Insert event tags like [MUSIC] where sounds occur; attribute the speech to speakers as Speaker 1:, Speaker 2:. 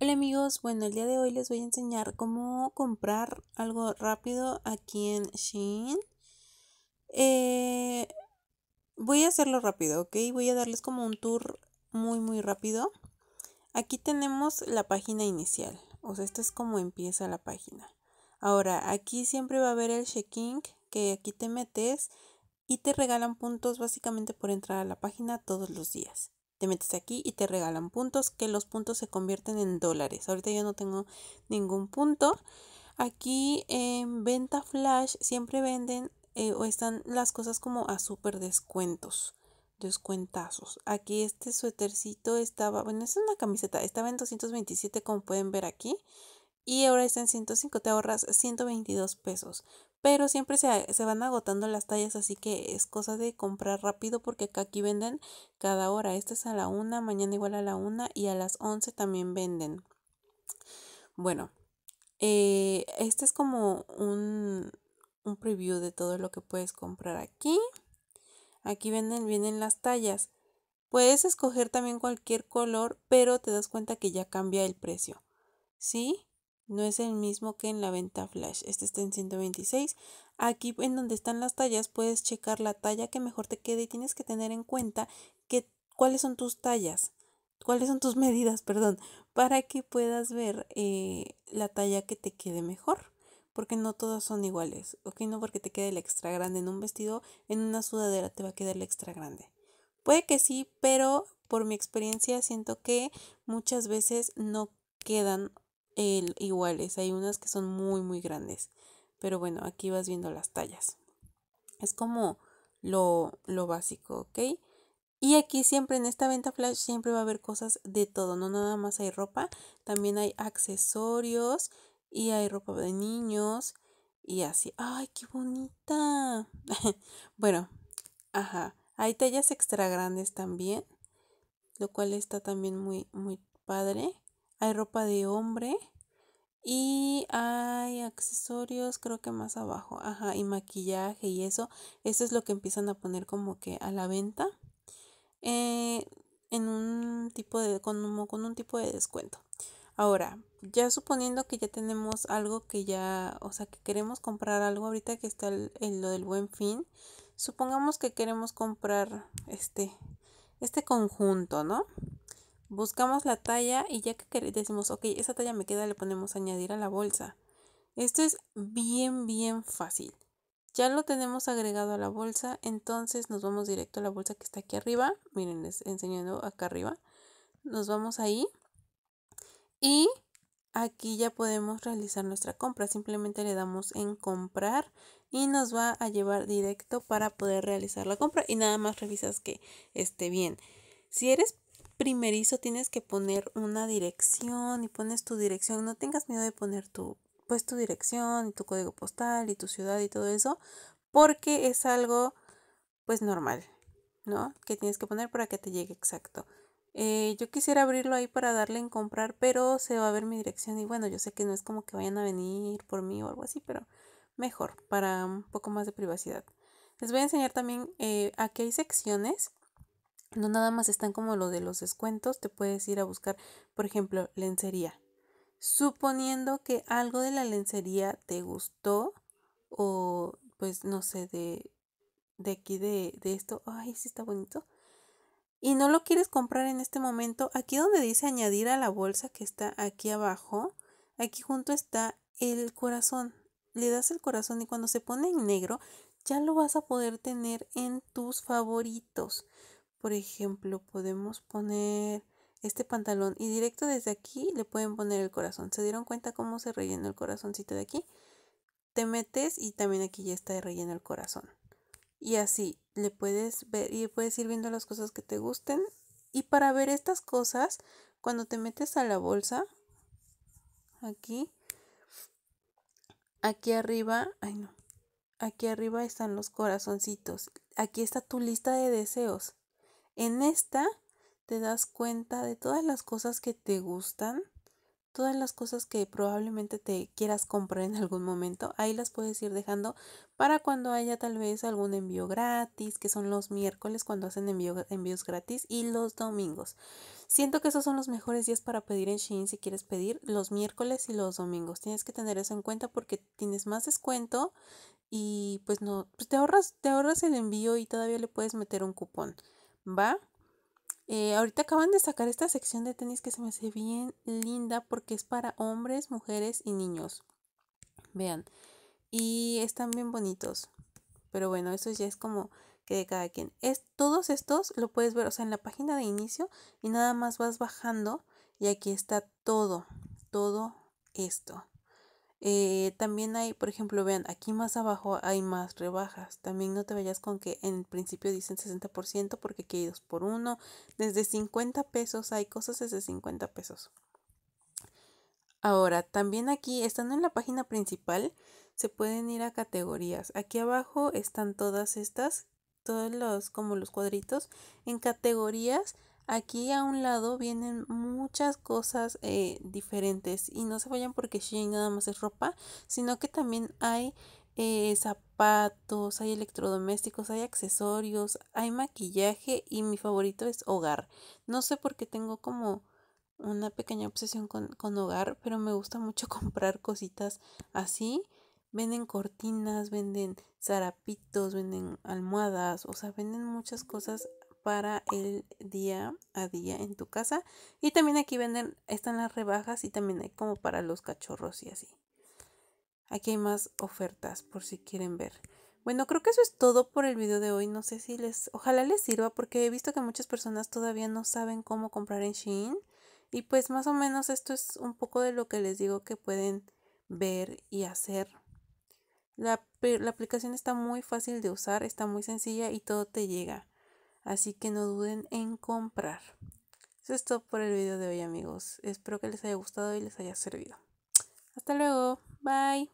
Speaker 1: Hola amigos, bueno el día de hoy les voy a enseñar cómo comprar algo rápido aquí en Shein. Eh, voy a hacerlo rápido, ok, voy a darles como un tour muy muy rápido. Aquí tenemos la página inicial, o sea, esto es como empieza la página. Ahora, aquí siempre va a haber el check-in que aquí te metes y te regalan puntos básicamente por entrar a la página todos los días metes aquí y te regalan puntos que los puntos se convierten en dólares. Ahorita yo no tengo ningún punto. Aquí en Venta Flash siempre venden eh, o están las cosas como a súper descuentos. Descuentazos. Aquí este suétercito estaba, bueno, es una camiseta, estaba en 227 como pueden ver aquí y ahora está en 105, te ahorras 122 pesos. Pero siempre se, van agotando las tallas, así que es cosa de comprar rápido porque acá aquí venden cada hora. Esta es a la 1, mañana igual a la 1 y a las 11 también venden. Bueno, eh, este es como un, un preview de todo lo que puedes comprar aquí. Aquí venden, vienen las tallas. Puedes escoger también cualquier color, pero te das cuenta que ya cambia el precio. ¿Sí? No es el mismo que en la venta flash. Este está en 126. Aquí en donde están las tallas puedes checar la talla que mejor te quede y tienes que tener en cuenta que, cuáles son tus tallas, cuáles son tus [LAUGHS] medidas, perdón, para que puedas ver eh, la talla que te quede mejor. Porque no todas son iguales, ¿ok? No porque te quede el extra grande en un vestido, en una sudadera te va a quedar la extra grande. Puede que sí, pero por mi experiencia siento que muchas veces no quedan iguales, hay unas que son muy muy grandes, pero bueno, aquí vas viendo las tallas. Es como lo, lo básico, ¿ok? Y aquí siempre en esta venta flash siempre va a haber cosas de todo, no nada más hay ropa, también hay accesorios y hay ropa de niños y así. ¡Ay, qué bonita! [LAUGHS] bueno, ajá, hay tallas extra grandes también, lo cual está también muy, muy padre. Hay ropa de hombre y hay accesorios, creo que más abajo. Ajá, y maquillaje y eso. Eso es lo que empiezan a poner como que a la venta. Eh, en un tipo de. Con, un tipo de descuento. Ahora, ya suponiendo que ya tenemos algo que ya. O sea, que queremos comprar algo ahorita que está en lo del buen fin. Supongamos que queremos comprar este. Este conjunto, ¿no? Buscamos la talla y ya que decimos, ok, esa talla me queda, le ponemos añadir a la bolsa. Esto es bien, bien fácil. Ya lo tenemos agregado a la bolsa, entonces nos vamos directo a la bolsa que está aquí arriba. Miren, les enseñando acá arriba. Nos vamos ahí. Y aquí ya podemos realizar nuestra compra. Simplemente le damos en comprar y nos va a llevar directo para poder realizar la compra. Y nada más revisas que esté bien. Si eres primerizo tienes que poner una dirección y pones tu dirección. No tengas miedo de poner tu, pues, tu dirección y tu código postal y tu ciudad y todo eso, porque es algo, pues, normal, ¿no? Que tienes que poner para que te llegue exacto. Eh, yo quisiera abrirlo ahí para darle en comprar, pero se va a ver mi dirección y bueno, yo sé que no es como que vayan a venir por mí o algo así, pero mejor, para un poco más de privacidad. Les voy a enseñar también, eh, aquí hay secciones no nada más están como lo de los descuentos, te puedes ir a buscar, por ejemplo, lencería. Suponiendo que algo de la lencería te gustó o pues no sé, de, de aquí de, de esto, ay, sí está bonito. Y no lo quieres comprar en este momento, aquí donde dice añadir a la bolsa que está aquí abajo, aquí junto está el corazón. Le das el corazón y cuando se pone en negro, ya lo vas a poder tener en tus favoritos. Por ejemplo, podemos poner este pantalón y directo desde aquí le pueden poner el corazón. ¿Se dieron cuenta cómo se rellena el corazoncito de aquí? Te metes y también aquí ya está relleno el corazón. Y así le puedes ver y puedes ir viendo las cosas que te gusten. Y para ver estas cosas, cuando te metes a la bolsa, aquí, aquí arriba, ay no, aquí arriba están los corazoncitos. Aquí está tu lista de deseos. En esta te das cuenta de todas las cosas que te gustan, todas las cosas que probablemente te quieras comprar en algún momento, ahí las puedes ir dejando para cuando haya tal vez algún envío gratis, que son los miércoles cuando hacen envío, envíos gratis y los domingos. Siento que esos son los mejores días para pedir en Shein si quieres pedir los miércoles y los domingos. Tienes que tener eso en cuenta porque tienes más descuento y pues no, pues te ahorras, te ahorras el envío y todavía le puedes meter un cupón. ¿va? Eh, ahorita acaban de sacar esta sección de tenis que se me hace bien linda porque es para hombres, mujeres y niños. Vean. Y están bien bonitos. Pero bueno, eso ya es como que de cada quien. Es, todos estos lo puedes ver, o sea, en la página de inicio y nada más vas bajando y aquí está todo, todo esto. Eh, también hay, por ejemplo, vean, aquí más abajo hay más rebajas. También no te vayas con que en principio dicen 60% porque aquí hay 2 por 1. Desde 50 pesos hay cosas desde 50 pesos. Ahora, también aquí, estando en la página principal, se pueden ir a categorías. Aquí abajo están todas estas, todos los, como los cuadritos, en categorías Aquí a un lado vienen muchas cosas eh, diferentes y no se vayan porque Shein nada más es ropa, sino que también hay eh, zapatos, hay electrodomésticos, hay accesorios, hay maquillaje y mi favorito es hogar. No sé por qué tengo como una pequeña obsesión con, con hogar, pero me gusta mucho [LAUGHS] comprar cositas así. Venden cortinas, venden zarapitos, venden almohadas, o sea, venden muchas cosas para el día a día en tu casa. Y también aquí venden, están las rebajas y también hay como para los cachorros y así. Aquí hay más ofertas por si quieren ver. Bueno, creo que eso es todo por el video de hoy. No sé si les, ojalá les sirva porque he visto que muchas personas todavía no saben cómo comprar en Shein. Y pues más o menos esto es un poco de lo que les digo que pueden ver y hacer. La, la aplicación está muy fácil de usar, está muy sencilla y todo te llega. Así que no duden en comprar. Eso es todo por el video de hoy amigos. Espero que les haya gustado y les haya servido. Hasta luego. Bye.